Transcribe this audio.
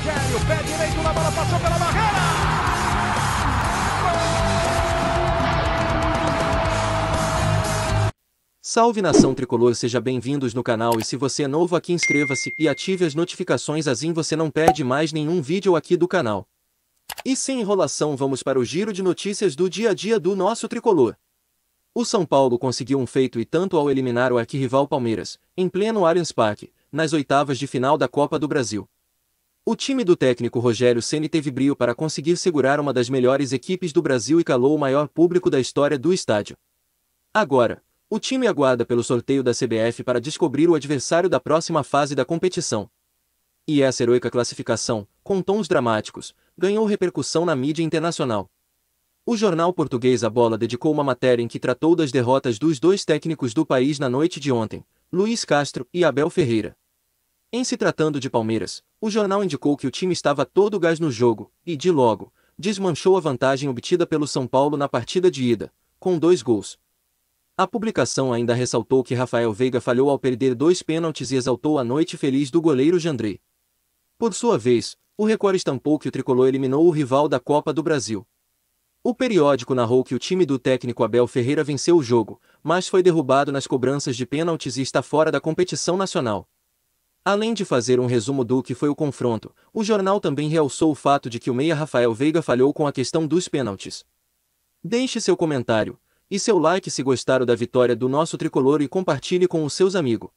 Rogério, pé direito na bola, passou pela barreira. Salve nação tricolor, seja bem-vindos no canal e se você é novo aqui inscreva-se e ative as notificações assim você não perde mais nenhum vídeo aqui do canal. E sem enrolação vamos para o giro de notícias do dia a dia do nosso tricolor. O São Paulo conseguiu um feito e tanto ao eliminar o arquirrival Palmeiras, em pleno Allianz Parque, nas oitavas de final da Copa do Brasil. O time do técnico Rogério Ceni teve brilho para conseguir segurar uma das melhores equipes do Brasil e calou o maior público da história do estádio. Agora, o time aguarda pelo sorteio da CBF para descobrir o adversário da próxima fase da competição. E essa heroica classificação, com tons dramáticos, ganhou repercussão na mídia internacional. O jornal português A Bola dedicou uma matéria em que tratou das derrotas dos dois técnicos do país na noite de ontem, Luiz Castro e Abel Ferreira. Em se tratando de Palmeiras, o jornal indicou que o time estava todo gás no jogo e, de logo, desmanchou a vantagem obtida pelo São Paulo na partida de ida, com dois gols. A publicação ainda ressaltou que Rafael Veiga falhou ao perder dois pênaltis e exaltou a noite feliz do goleiro Jandrei. Por sua vez, o Record estampou que o tricolor eliminou o rival da Copa do Brasil. O periódico narrou que o time do técnico Abel Ferreira venceu o jogo, mas foi derrubado nas cobranças de pênaltis e está fora da competição nacional. Além de fazer um resumo do que foi o confronto, o jornal também realçou o fato de que o meia Rafael Veiga falhou com a questão dos pênaltis. Deixe seu comentário e seu like se gostaram da vitória do nosso tricolor e compartilhe com os seus amigos.